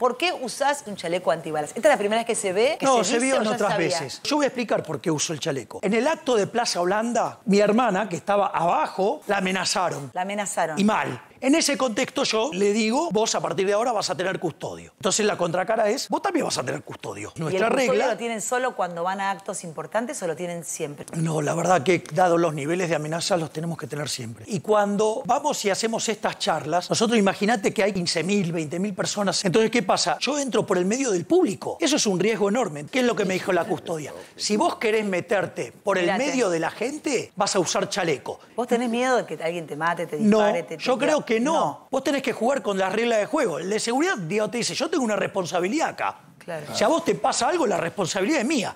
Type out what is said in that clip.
¿Por qué usás un chaleco antibalas? ¿Esta es la primera vez que se ve? no, se, vio en otras veces. Yo voy a explicar por qué uso el chaleco. En el acto de Plaza Holanda, mi hermana, que estaba abajo, la amenazaron. La amenazaron. Y mal. En ese contexto yo le digo, vos a partir de ahora vas a tener custodio. Entonces la contracara es, vos también vas a tener custodio. Nuestra ¿Y el regla... lo tienen solo cuando van a actos importantes o lo tienen siempre? No, la verdad que dado los niveles de amenaza los tenemos que tener siempre. Y cuando vamos y hacemos estas charlas, nosotros imagínate que hay 15.000, 20.000 personas. Entonces, ¿qué pasa? pasa? Yo entro por el medio del público. Eso es un riesgo enorme. ¿Qué es lo que me dijo la custodia? Si vos querés meterte por el medio de la gente, vas a usar chaleco. ¿Vos tenés miedo de que alguien te mate, te dispare? No, te, yo creo que no. Vos tenés que jugar con las reglas de juego. El de seguridad, Dios te dice, yo tengo una responsabilidad acá. Si a vos te pasa algo, la responsabilidad es mía.